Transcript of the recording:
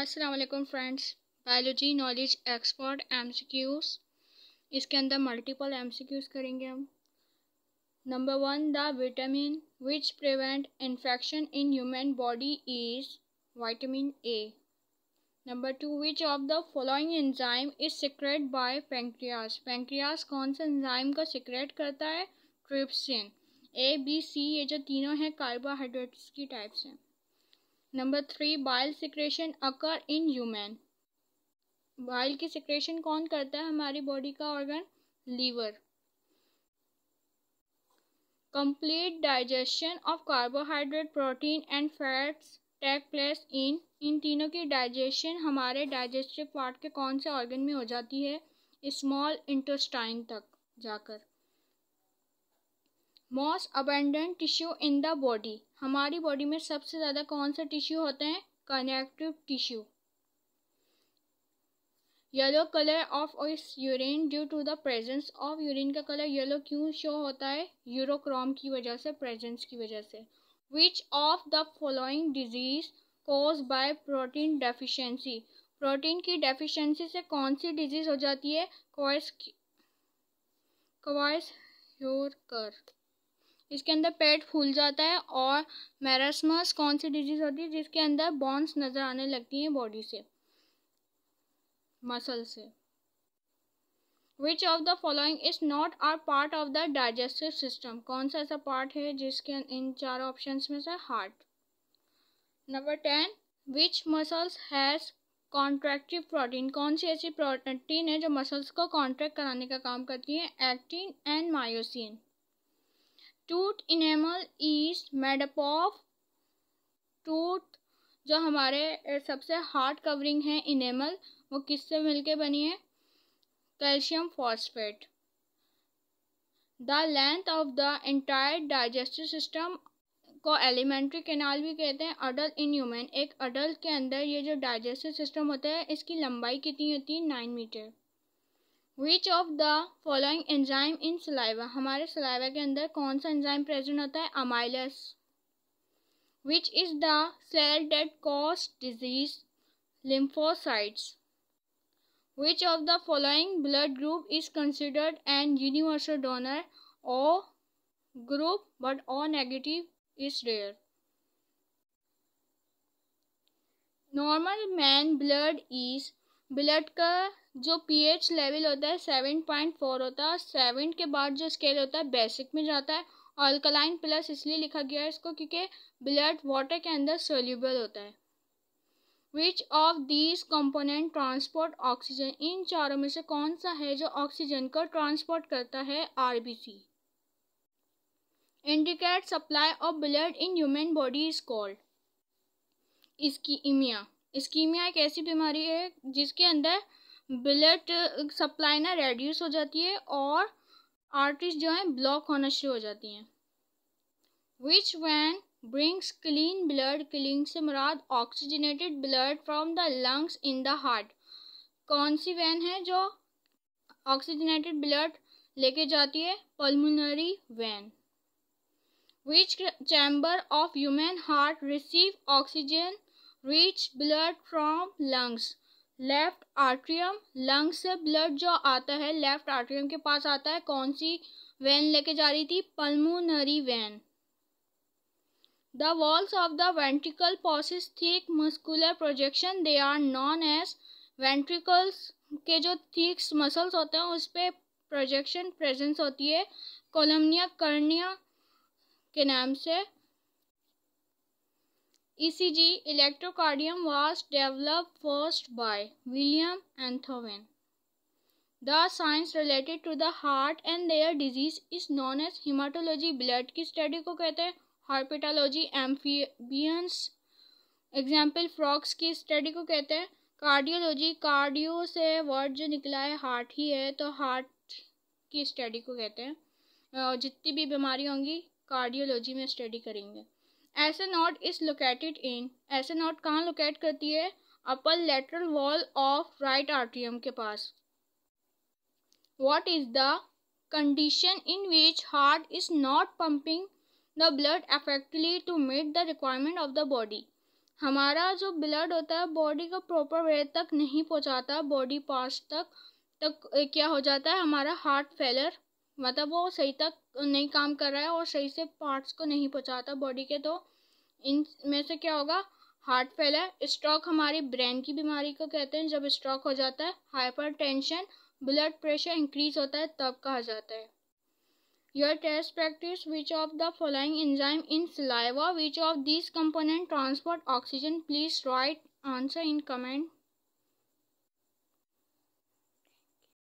Aslam friends biology knowledge expert M इसके अंदर multiple M करेंगे हम number one the vitamin which prevent infection in human body is vitamin A number two which of the following enzyme is secrete by pancreas pancreas कौन से enzyme का secrete करता है trypsin A B C ये जो तीनों हैं carbohydrates की टाइप्स हैं number three bile secretion occur in human bile की सिक्रेशन कौन करता है हमारी बॉडी का organ liver complete digestion of carbohydrate protein and fats take place in इन तीनों की डाइजेशन हमारे डाइजेस्टिव पार्ट के कौन से ऑर्गन में हो जाती है स्मॉल इंटेस्टाइन तक जाकर most abundant tissue in the body हमारी बॉडी में सबसे ज़्यादा कौन से टिश्यू होते हैं connective tissue yellow colour of is urine due to the presence of urine का कलर येलो क्यों शो होता है यूरोक्रोम की वजह से प्रेजेंस की वजह से which of the following disease cause by protein deficiency protein की डेफिशेंसी से कौन सी डिजीज़ हो जाती है क्वाइस क्वाइस योर कर इसके अंदर पेट फूल जाता है और मैरासमस कौन सी डिजीज़ होती है जिसके अंदर बॉन्स नज़र आने लगती हैं बॉडी से मसल से which of the following is not are part of the digestive system कौन सा ऐसा पार्ट है जिसके अं-, इन चार ऑप्शन में से heart number ten which muscles has contractive protein कौन सी ऐसी प्रोटीन है जो मसल्स को कॉन्ट्रैक्ट कराने का काम करती है actin and myosin tooth enamel is up of tooth जो हमारे सबसे हार्ड कवरिंग है इनेमल वो किससे मिलके बनी है calcium phosphate the length of the entire digestive system को एलिमेंट्री कैनाल भी कहते हैं अडल्ट इन ह्यूमन एक अडल्ट के अंदर ये जो डाइजेस्टिव सिस्टम होता है इसकी लंबाई कितनी होती है nine metre which of the following enzyme in saliva हमारे सलाइवा के अंदर कौन सा एंजाइम प्रेजेंट होता है amylase which is the cell that cause disease lymphocytes which of the following blood group is considered and universal donor O group but O negative is rare normal man blood is blood का जो pH level होता है seven point four होता है और seven के बाद जो स्केल होता है बेसिक में जाता है अल्कलाइन प्लस इसलिए लिखा गया है इसको क्योंकि ब्लड वाटर के अंदर सोल्यूबल होता है which of these component transport oxygen इन चारों में से कौन सा है जो ऑक्सीजन को ट्रांसपोर्ट करता है see indicate supply of blood in human body is called इसकी इमिया इस्कीमिया एक ऐसी बीमारी है जिसके अंदर ब्लड सप्लाई uh, ना रेड्यूस हो जाती है और आर्टरीज जो हैं ब्लॉक होना शुरू हो जाती हैं which vein brings clean blood clean से मुराद oxygenated blood from the lungs in the heart कौन सी वैन है जो ऑक्सीजनेटेड ब्लड लेके जाती है pulmonary vein which chamber of human heart receive oxygen rich blood from lungs left atrium lungs से ब्लड जो आता है लेफ्ट आर्ट्रियम के पास आता है कौन सी वैन लेके जा रही थी pulmonary vein the walls of the ventricle possess thick muscular projection they are known as ventricles के जो थीक मसल्स होते हैं उस पर प्रोजेक्शन प्रेजेंस होती है कोलमिया कर्निया के नाम से ECG electrocardium was developed first by William Anthony. The science related to the heart and their disease is known as hematology. Blood की स्टडी को कहते हैं हॉर्पिटोलॉजी एम्फीबियंस एग्जाम्पल फ्रॉक्स की स्टडी को कहते हैं कार्डियोलॉजी कार्डियो से वर्ड जो निकला है हार्ट ही है तो हार्ट की स्टडी को कहते हैं जितनी भी बीमारी होंगी कार्डियोलॉजी में स्टडी करेंगे ऐसे नॉट इज लोकेटेड इन ऐसे नॉट कहाँ लोकेट करती है upper lateral wall of right आर्टियम के पास what is the condition in which heart is not pumping the blood effectively to meet the requirement of the body हमारा जो blood होता है बॉडी को प्रॉपर वे तक नहीं पहुंचाता बॉडी पार्ट्स तक तक क्या हो जाता है हमारा हार्ट फेलर मतलब वो सही तक नहीं काम कर रहा है और सही से पार्ट्स को नहीं पहुँचाता बॉडी के तो इन में से क्या होगा हार्ट फेल है स्ट्रोक हमारी ब्रेन की बीमारी को कहते हैं जब स्ट्रोक हो जाता है hypertension blood pressure increase होता है तब कहा जाता है your test practice which of the following enzyme in saliva which of this component transport oxygen please write answer in comment